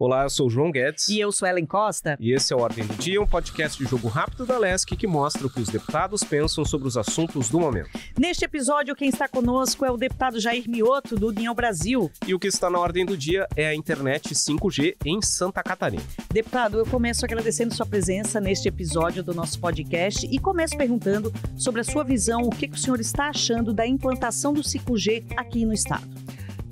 Olá, eu sou o João Guedes. E eu sou Ellen Costa. E esse é o Ordem do Dia, um podcast de jogo rápido da LESC que mostra o que os deputados pensam sobre os assuntos do momento. Neste episódio, quem está conosco é o deputado Jair Mioto, do União Brasil. E o que está na ordem do dia é a internet 5G em Santa Catarina. Deputado, eu começo agradecendo sua presença neste episódio do nosso podcast e começo perguntando sobre a sua visão, o que, que o senhor está achando da implantação do 5G aqui no estado.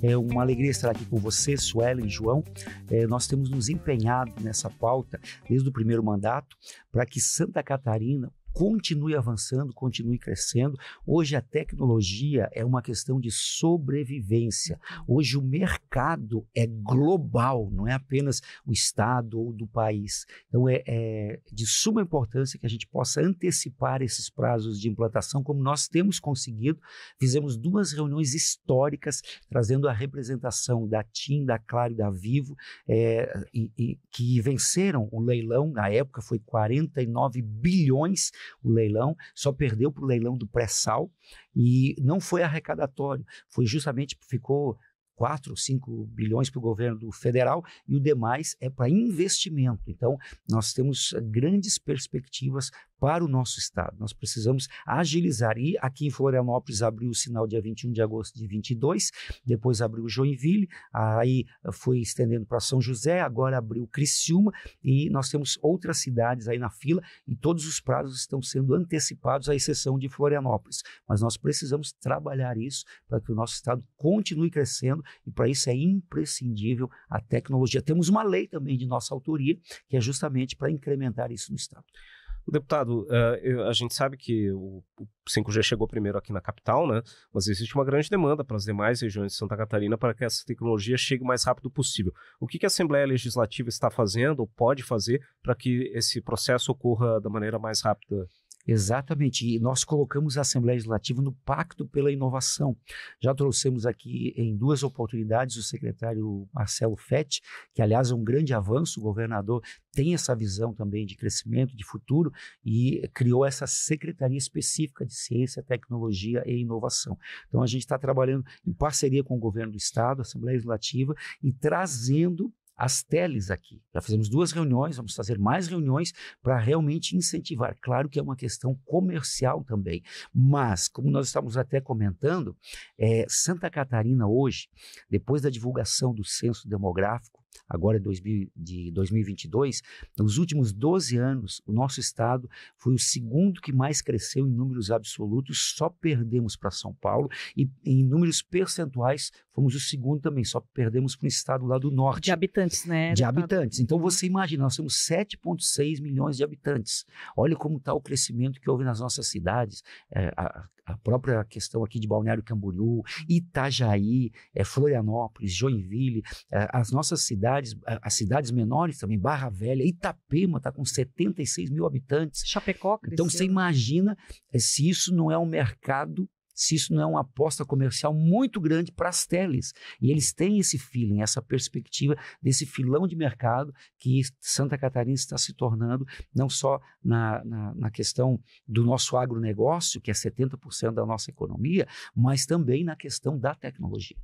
É uma alegria estar aqui com você, Suelen, João. É, nós temos nos empenhado nessa pauta desde o primeiro mandato para que Santa Catarina continue avançando, continue crescendo. Hoje a tecnologia é uma questão de sobrevivência. Uhum. Hoje o mercado é global, não é apenas o Estado ou do país. Então é, é de suma importância que a gente possa antecipar esses prazos de implantação, como nós temos conseguido. Fizemos duas reuniões históricas, trazendo a representação da TIM, da Claro e da Vivo, é, e, e, que venceram o leilão, na época foi 49 bilhões o leilão, só perdeu para o leilão do pré-sal e não foi arrecadatório, foi justamente, ficou 4, 5 bilhões para o governo federal e o demais é para investimento. Então, nós temos eh, grandes perspectivas para o nosso estado. Nós precisamos agilizar. E aqui em Florianópolis abriu o sinal dia 21 de agosto de 22, depois abriu Joinville, aí foi estendendo para São José, agora abriu Criciúma e nós temos outras cidades aí na fila e todos os prazos estão sendo antecipados à exceção de Florianópolis. Mas nós precisamos trabalhar isso para que o nosso estado continue crescendo e para isso é imprescindível a tecnologia. Temos uma lei também de nossa autoria que é justamente para incrementar isso no estado. Deputado, eh, a gente sabe que o 5G chegou primeiro aqui na capital, né? Mas existe uma grande demanda para as demais regiões de Santa Catarina para que essa tecnologia chegue o mais rápido possível. O que, que a Assembleia Legislativa está fazendo ou pode fazer para que esse processo ocorra da maneira mais rápida Exatamente. E nós colocamos a Assembleia Legislativa no Pacto pela Inovação. Já trouxemos aqui em duas oportunidades o secretário Marcelo Fett, que, aliás, é um grande avanço. O governador tem essa visão também de crescimento, de futuro, e criou essa Secretaria Específica de Ciência, Tecnologia e Inovação. Então, a gente está trabalhando em parceria com o governo do Estado, a Assembleia Legislativa, e trazendo as teles aqui. Já fizemos duas reuniões, vamos fazer mais reuniões para realmente incentivar. Claro que é uma questão comercial também, mas, como nós estamos até comentando, é, Santa Catarina hoje, depois da divulgação do censo demográfico, agora é de 2022, nos últimos 12 anos, o nosso estado foi o segundo que mais cresceu em números absolutos, só perdemos para São Paulo, e em números percentuais, fomos o segundo também, só perdemos para o estado lá do norte. De habitantes, né? De habitantes. Então você imagina, nós temos 7,6 milhões de habitantes. Olha como está o crescimento que houve nas nossas cidades. É, a, a própria questão aqui de Balneário Camboriú, Itajaí, é, Florianópolis, Joinville, é, as nossas cidades, eh, as cidades menores também, Barra Velha, Itapema está com 76 mil habitantes. Chapecó cresceu. Então você imagina se isso não é um mercado se isso não é uma aposta comercial muito grande para as teles. E eles têm esse feeling, essa perspectiva desse filão de mercado que Santa Catarina está se tornando, não só na, na, na questão do nosso agronegócio, que é 70% da nossa economia, mas também na questão da tecnologia.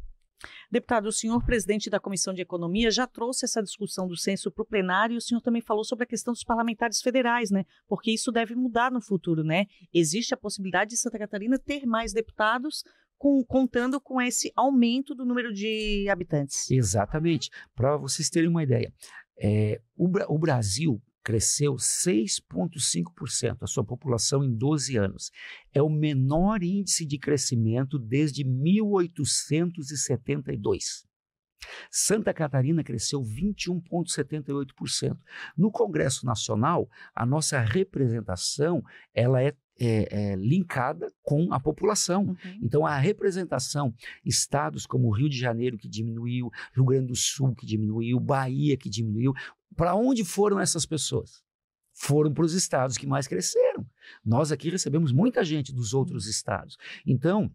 Deputado, o senhor presidente da Comissão de Economia já trouxe essa discussão do censo para o plenário e o senhor também falou sobre a questão dos parlamentares federais, né? Porque isso deve mudar no futuro, né? Existe a possibilidade de Santa Catarina ter mais deputados com, contando com esse aumento do número de habitantes. Exatamente. Para vocês terem uma ideia, é, o, o Brasil cresceu 6,5% a sua população em 12 anos. É o menor índice de crescimento desde 1872. Santa Catarina cresceu 21,78%. No Congresso Nacional, a nossa representação ela é é, é, linkada com a população. Uhum. Então, a representação, estados como Rio de Janeiro, que diminuiu, Rio Grande do Sul, que diminuiu, Bahia, que diminuiu, para onde foram essas pessoas? Foram para os estados que mais cresceram. Nós aqui recebemos muita gente dos outros estados. Então,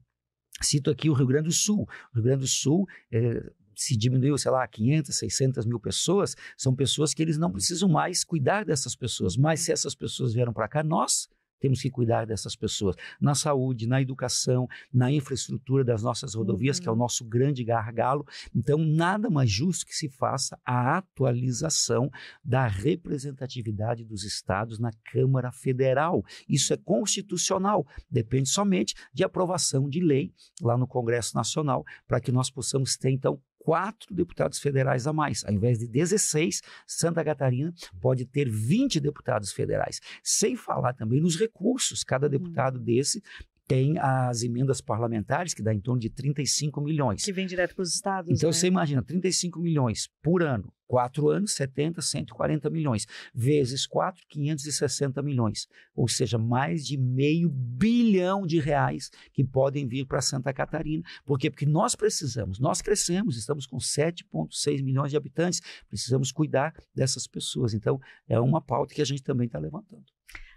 cito aqui o Rio Grande do Sul. O Rio Grande do Sul é, se diminuiu, sei lá, 500, 600 mil pessoas, são pessoas que eles não precisam mais cuidar dessas pessoas. Mas se essas pessoas vieram para cá, nós temos que cuidar dessas pessoas na saúde, na educação, na infraestrutura das nossas rodovias, uhum. que é o uhum. nosso grande gargalo. Então, nada mais justo que se faça a atualização da representatividade dos estados na Câmara Federal. Isso é constitucional, depende somente de aprovação de lei lá no Congresso Nacional, para que nós possamos ter, então, quatro deputados federais a mais. Ao invés de 16, Santa Catarina pode ter 20 deputados federais. Sem falar também nos recursos. Cada hum. deputado desse tem as emendas parlamentares, que dá em torno de 35 milhões. Que vem direto para os estados. Então né? você imagina, 35 milhões por ano, quatro anos, 70, 140 milhões, vezes 4, 560 milhões. Ou seja, mais de meio bilhão de reais que podem vir para Santa Catarina. Por quê? Porque nós precisamos, nós crescemos, estamos com 7,6 milhões de habitantes, precisamos cuidar dessas pessoas. Então, é uma pauta que a gente também está levantando.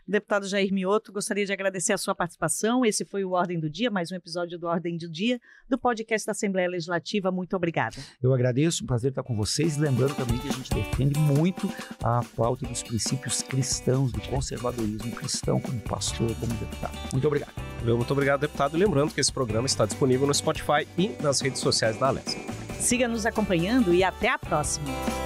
Deputado Jair Mioto, gostaria de agradecer a sua participação. Esse foi o Ordem do Dia, mais um episódio do Ordem do Dia, do podcast da Assembleia Legislativa. Muito obrigada. Eu agradeço, um prazer estar com vocês. Lembrando também que a gente defende muito a pauta dos princípios cristãos, do conservadorismo cristão, como pastor, como deputado. Muito obrigado. Muito obrigado, deputado. Lembrando que esse programa está disponível no Spotify e nas redes sociais da Alessa. Siga nos acompanhando e até a próxima.